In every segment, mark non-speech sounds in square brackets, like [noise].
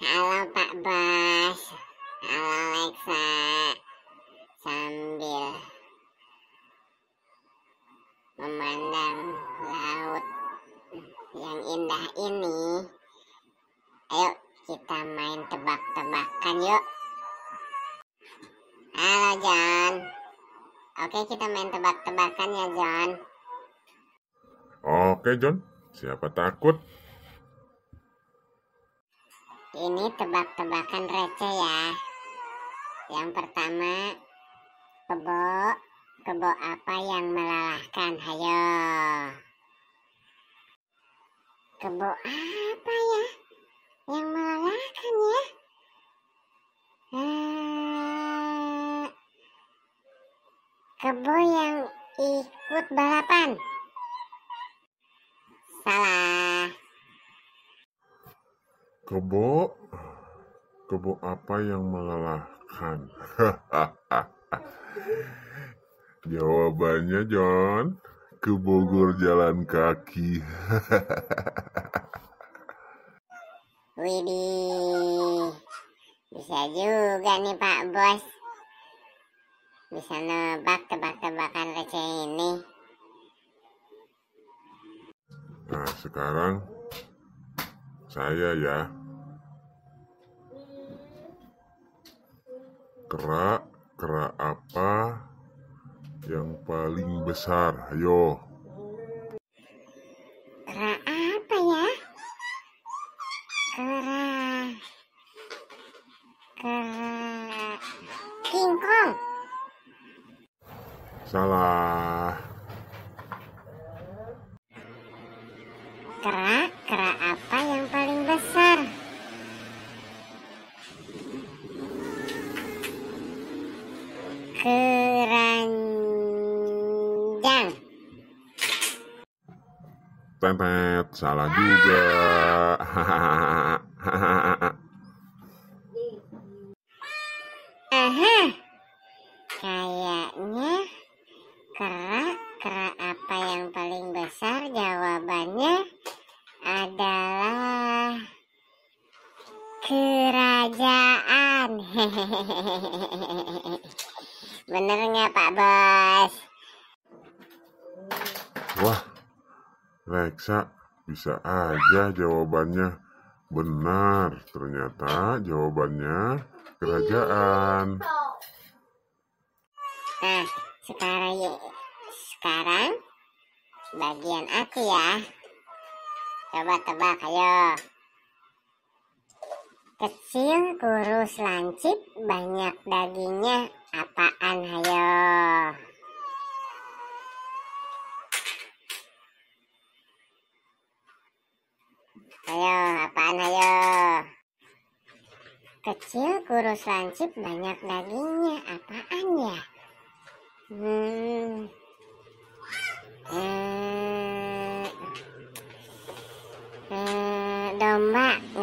Halo Pak Bas, halo Alexa, sambil memandang laut yang indah ini, ayo kita main tebak-tebakan yuk. Halo John, oke kita main tebak-tebakan ya John. Oke John, siapa takut? Ini tebak-tebakan receh ya. Yang pertama, kebo. Kebo apa yang melalahkan? Hayo. Kebo apa ya yang melalahkan ya? Eh, kebo yang ikut balapan. Salah. Kebo, kebo apa yang melelahkan? [laughs] Jawabannya John, ke Bogor jalan kaki. [laughs] Widih, bisa juga nih Pak Bos. Bisa nebak tebak-tebakan receh ini. Nah, sekarang saya ya kerak kerak apa yang paling besar ayo kerak apa ya kerak kerak kingkong salah kerak kerak apa keranjang. Tetet, salah juga. [laughs] Aha, kayaknya kera kera apa yang paling besar jawabannya adalah kerajaan. Hehehehe. [laughs] Bener nggak Pak Bos? Wah, Reksa bisa aja jawabannya. Benar, ternyata jawabannya kerajaan. Nah, sekarang yuk. Sekarang bagian aku ya. Coba tebak, ayo. Kecil, kurus, lancip, banyak dagingnya, apaan hayo? Hayo, apaan hayo? Kecil, kurus, lancip, banyak dagingnya, apaan ya? Hmm,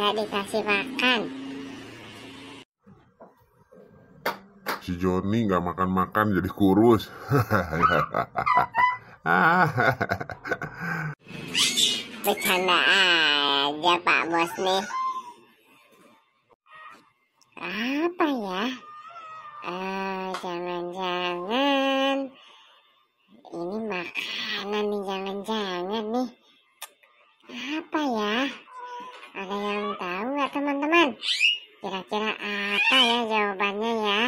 nggak dikasih makan. Si Joni nggak makan-makan jadi kurus. Bercanda aja Pak Bos nih. Apa ya? Uh, jangan-jangan ini makanan nih, jangan-jangan nih. Apa ya? Ada yang tahu nggak teman-teman? Kira-kira apa ya jawabannya ya?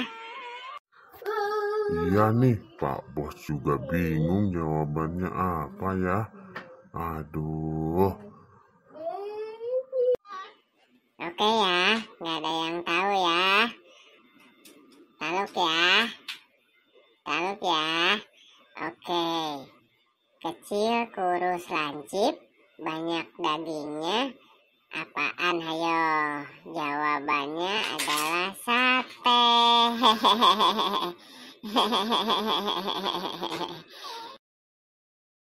Iya nih, Pak Bos juga bingung jawabannya apa ya. Aduh. Oke ya, nggak ada yang tahu ya. Taluk ya. Taluk ya. Oke. Kecil kurus lancip, banyak dagingnya, Apaan hayo? Jawabannya adalah sate. [laughs]